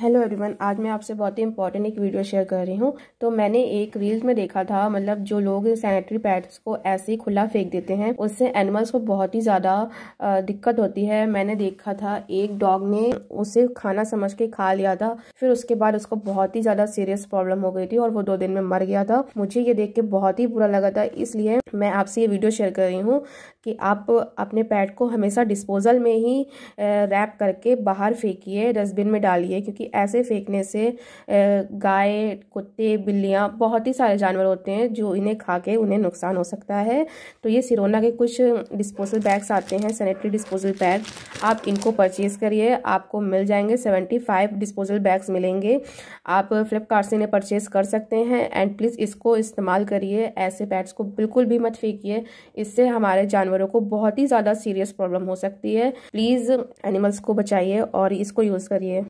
hello everyone आज मैं आपसे बहुत ही इंपॉर्टेंट एक वीडियो शेयर कर रही हूँ तो मैंने एक रील्स में देखा था मतलब जो लोग सैनिटरी पैड्स को ऐसे ही खुला फेंक देते हैं उससे एनिमल्स को बहुत ही ज़्यादा दिक्कत होती है मैंने देखा था एक डॉग ने उसे खाना समझ के खा लिया था फिर उसके बाद उसको बहुत ही ज़्यादा सीरियस प्रॉब्लम हो गई थी और वो दो दिन में मर गया था मुझे ये देख के बहुत ही बुरा लगा था इसलिए मैं आपसे ये वीडियो शेयर कर रही हूँ कि आप अपने पैड को हमेशा डिस्पोजल में ही रैप करके बाहर फेंकिए डस्टबिन में डालिए क्योंकि ऐसे फेंकने से गाय कुत्ते बिल्लियाँ बहुत ही सारे जानवर होते हैं जो इन्हें खा के उन्हें नुकसान हो सकता है तो ये सिरोना के कुछ डिस्पोजल बैग्स आते हैं सैनिटरी डिस्पोजल बैग आप इनको परचेज़ करिए आपको मिल जाएंगे सेवेंटी फाइव डिस्पोजल बैग्स मिलेंगे आप फ्लिपकार्ट से इन्हें परचेज़ कर सकते हैं एंड प्लीज़ इसको इस्तेमाल करिए ऐसे पैड्स को बिल्कुल भी मत फेंकिए इससे हमारे जानवरों को बहुत ही ज़्यादा सीरियस प्रॉब्लम हो सकती है प्लीज़ एनिमल्स को बचाइए और इसको यूज़ करिए